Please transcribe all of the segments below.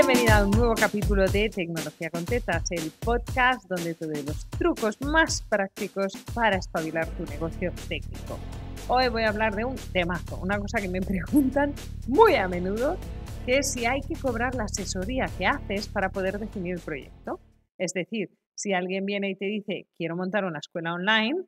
Bienvenida a un nuevo capítulo de Tecnología con Tetas, el podcast donde te doy los trucos más prácticos para espabilar tu negocio técnico. Hoy voy a hablar de un temazo, una cosa que me preguntan muy a menudo, que es si hay que cobrar la asesoría que haces para poder definir el proyecto. Es decir, si alguien viene y te dice, quiero montar una escuela online,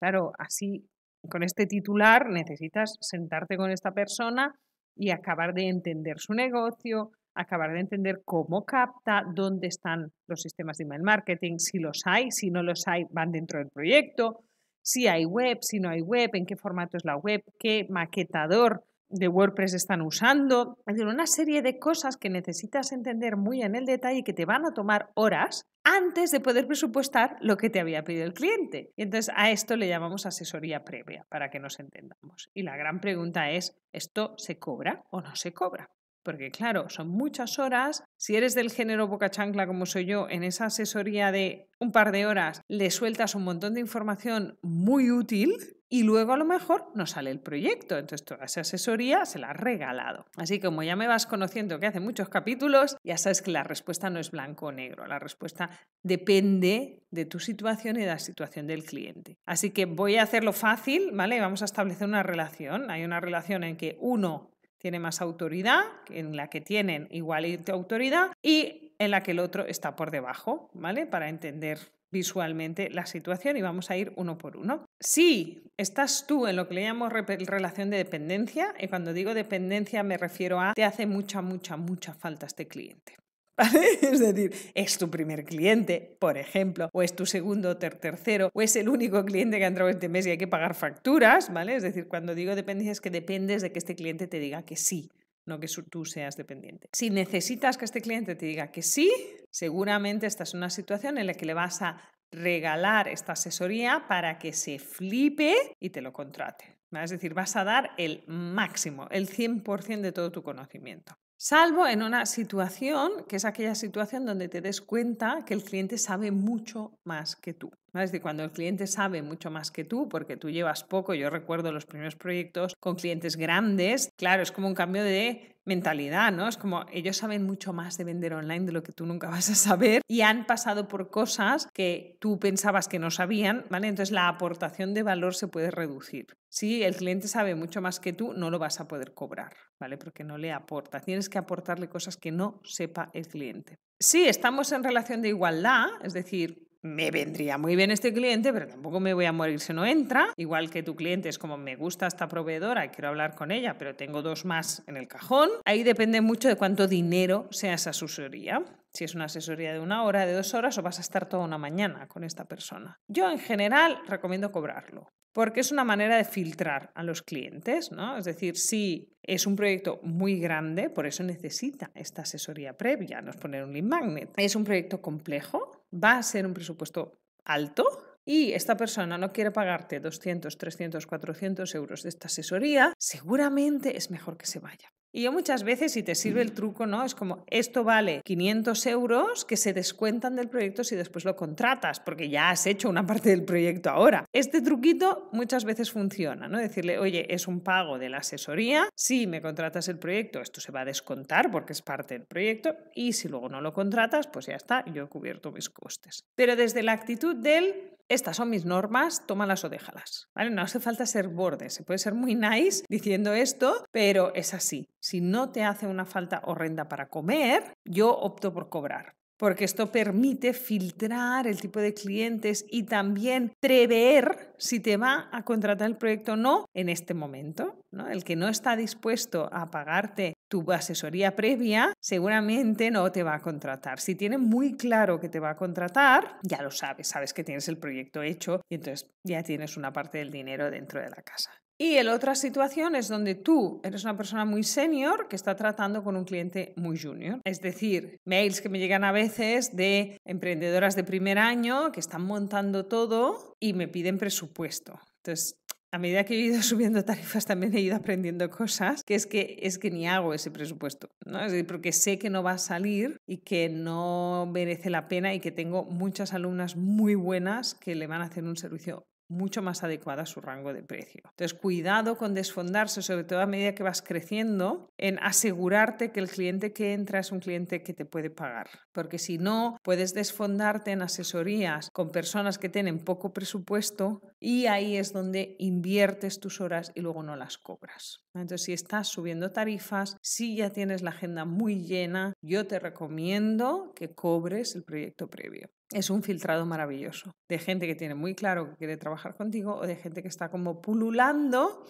claro, así con este titular necesitas sentarte con esta persona y acabar de entender su negocio, acabar de entender cómo capta, dónde están los sistemas de email marketing, si los hay, si no los hay, van dentro del proyecto, si hay web, si no hay web, en qué formato es la web, qué maquetador de WordPress están usando. Es decir, una serie de cosas que necesitas entender muy en el detalle y que te van a tomar horas antes de poder presupuestar lo que te había pedido el cliente. Y entonces a esto le llamamos asesoría previa, para que nos entendamos. Y la gran pregunta es, ¿esto se cobra o no se cobra? Porque claro, son muchas horas. Si eres del género boca chancla como soy yo, en esa asesoría de un par de horas le sueltas un montón de información muy útil y luego a lo mejor no sale el proyecto. Entonces toda esa asesoría se la has regalado. Así que como ya me vas conociendo que hace muchos capítulos, ya sabes que la respuesta no es blanco o negro. La respuesta depende de tu situación y de la situación del cliente. Así que voy a hacerlo fácil, ¿vale? Vamos a establecer una relación. Hay una relación en que uno tiene más autoridad, en la que tienen igual autoridad y en la que el otro está por debajo, ¿vale? Para entender visualmente la situación y vamos a ir uno por uno. Si estás tú en lo que le llamo relación de dependencia, y cuando digo dependencia me refiero a te hace mucha, mucha, mucha falta este cliente. Es decir, es tu primer cliente, por ejemplo, o es tu segundo o tercero, o es el único cliente que ha entrado este mes y hay que pagar facturas, ¿vale? Es decir, cuando digo dependencia es que dependes de que este cliente te diga que sí, no que tú seas dependiente. Si necesitas que este cliente te diga que sí, seguramente esta es una situación en la que le vas a regalar esta asesoría para que se flipe y te lo contrate. Es decir, vas a dar el máximo, el 100% de todo tu conocimiento. Salvo en una situación, que es aquella situación donde te des cuenta que el cliente sabe mucho más que tú. Es decir, cuando el cliente sabe mucho más que tú, porque tú llevas poco, yo recuerdo los primeros proyectos con clientes grandes, claro, es como un cambio de mentalidad, ¿no? Es como ellos saben mucho más de vender online de lo que tú nunca vas a saber y han pasado por cosas que tú pensabas que no sabían, ¿vale? Entonces la aportación de valor se puede reducir. Si el cliente sabe mucho más que tú, no lo vas a poder cobrar, ¿vale? Porque no le aporta. Tienes que aportarle cosas que no sepa el cliente. Sí, estamos en relación de igualdad, es decir, me vendría muy bien este cliente, pero tampoco me voy a morir si no entra. Igual que tu cliente es como, me gusta esta proveedora, y quiero hablar con ella, pero tengo dos más en el cajón. Ahí depende mucho de cuánto dinero sea esa asesoría. Si es una asesoría de una hora, de dos horas, o vas a estar toda una mañana con esta persona. Yo en general recomiendo cobrarlo, porque es una manera de filtrar a los clientes, ¿no? Es decir, si es un proyecto muy grande, por eso necesita esta asesoría previa, no es poner un lead magnet. Es un proyecto complejo, va a ser un presupuesto alto y esta persona no quiere pagarte 200, 300, 400 euros de esta asesoría, seguramente es mejor que se vaya. Y yo muchas veces, si te sirve el truco, ¿no? Es como, esto vale 500 euros que se descuentan del proyecto si después lo contratas, porque ya has hecho una parte del proyecto ahora. Este truquito muchas veces funciona, ¿no? Decirle, oye, es un pago de la asesoría, si me contratas el proyecto, esto se va a descontar porque es parte del proyecto, y si luego no lo contratas, pues ya está, yo he cubierto mis costes. Pero desde la actitud del estas son mis normas, tómalas o déjalas. No hace falta ser borde, se puede ser muy nice diciendo esto, pero es así. Si no te hace una falta horrenda para comer, yo opto por cobrar porque esto permite filtrar el tipo de clientes y también prever si te va a contratar el proyecto o no en este momento. El que no está dispuesto a pagarte tu asesoría previa, seguramente no te va a contratar. Si tiene muy claro que te va a contratar, ya lo sabes, sabes que tienes el proyecto hecho y entonces ya tienes una parte del dinero dentro de la casa. Y el otra situación es donde tú eres una persona muy senior que está tratando con un cliente muy junior. Es decir, mails que me llegan a veces de emprendedoras de primer año que están montando todo y me piden presupuesto. Entonces, a medida que he ido subiendo tarifas también he ido aprendiendo cosas que es que es que ni hago ese presupuesto, ¿no? Es decir, porque sé que no va a salir y que no merece la pena y que tengo muchas alumnas muy buenas que le van a hacer un servicio mucho más adecuada a su rango de precio. Entonces, cuidado con desfondarse, sobre todo a medida que vas creciendo, en asegurarte que el cliente que entra es un cliente que te puede pagar, porque si no, puedes desfondarte en asesorías con personas que tienen poco presupuesto y ahí es donde inviertes tus horas y luego no las cobras. Entonces, si estás subiendo tarifas, si ya tienes la agenda muy llena, yo te recomiendo que cobres el proyecto previo es un filtrado maravilloso de gente que tiene muy claro que quiere trabajar contigo o de gente que está como pululando,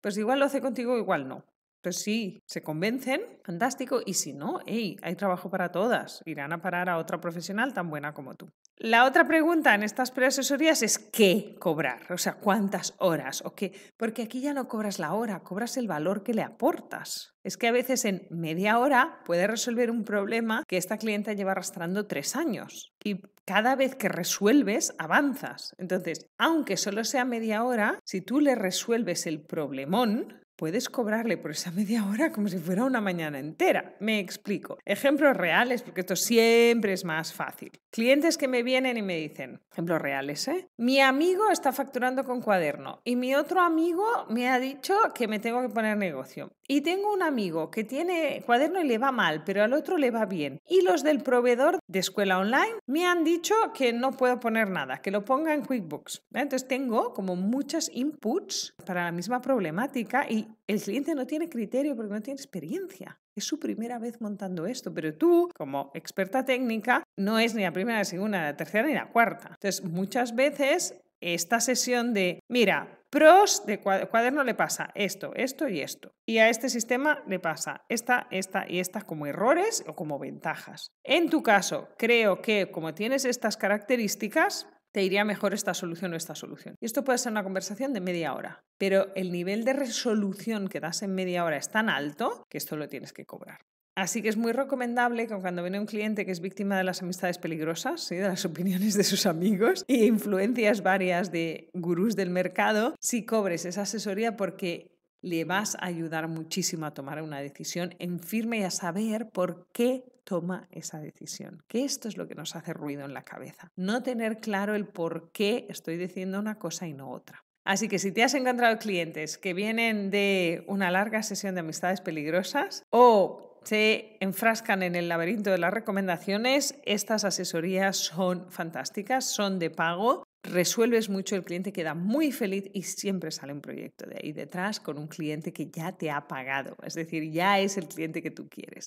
pues igual lo hace contigo, igual no. Pues sí, se convencen, fantástico, y si no, hey, hay trabajo para todas, irán a parar a otra profesional tan buena como tú. La otra pregunta en estas preasesorías es qué cobrar, o sea, cuántas horas o qué, porque aquí ya no cobras la hora, cobras el valor que le aportas. Es que a veces en media hora puedes resolver un problema que esta clienta lleva arrastrando tres años y cada vez que resuelves avanzas. Entonces, aunque solo sea media hora, si tú le resuelves el problemón, puedes cobrarle por esa media hora como si fuera una mañana entera. Me explico. Ejemplos reales, porque esto siempre es más fácil. Clientes que me vienen y me dicen, ejemplos reales, ¿eh? Mi amigo está facturando con cuaderno y mi otro amigo me ha dicho que me tengo que poner negocio. Y tengo un amigo que tiene cuaderno y le va mal, pero al otro le va bien. Y los del proveedor de escuela online me han dicho que no puedo poner nada, que lo ponga en QuickBooks. ¿eh? Entonces tengo como muchas inputs para la misma problemática y el cliente no tiene criterio porque no tiene experiencia. Es su primera vez montando esto, pero tú, como experta técnica, no es ni la primera, ni la segunda, ni la tercera ni la cuarta. Entonces, muchas veces esta sesión de, mira, pros de cuaderno le pasa esto, esto y esto. Y a este sistema le pasa esta, esta y esta como errores o como ventajas. En tu caso, creo que como tienes estas características, te iría mejor esta solución o esta solución. Y esto puede ser una conversación de media hora, pero el nivel de resolución que das en media hora es tan alto que esto lo tienes que cobrar. Así que es muy recomendable que cuando viene un cliente que es víctima de las amistades peligrosas, de las opiniones de sus amigos e influencias varias de gurús del mercado, si cobres esa asesoría porque le vas a ayudar muchísimo a tomar una decisión en firme y a saber por qué toma esa decisión. Que esto es lo que nos hace ruido en la cabeza. No tener claro el por qué estoy diciendo una cosa y no otra. Así que si te has encontrado clientes que vienen de una larga sesión de amistades peligrosas o se enfrascan en el laberinto de las recomendaciones, estas asesorías son fantásticas, son de pago resuelves mucho, el cliente queda muy feliz y siempre sale un proyecto de ahí detrás con un cliente que ya te ha pagado, es decir, ya es el cliente que tú quieres.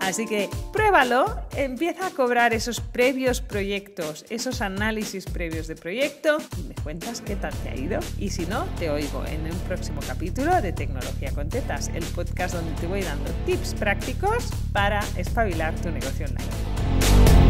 Así que pruébalo, empieza a cobrar esos previos proyectos, esos análisis previos de proyecto y me cuentas qué tal te ha ido. Y si no, te oigo en un próximo capítulo de Tecnología con Tetas, el podcast donde te voy dando tips prácticos para espabilar tu negocio online.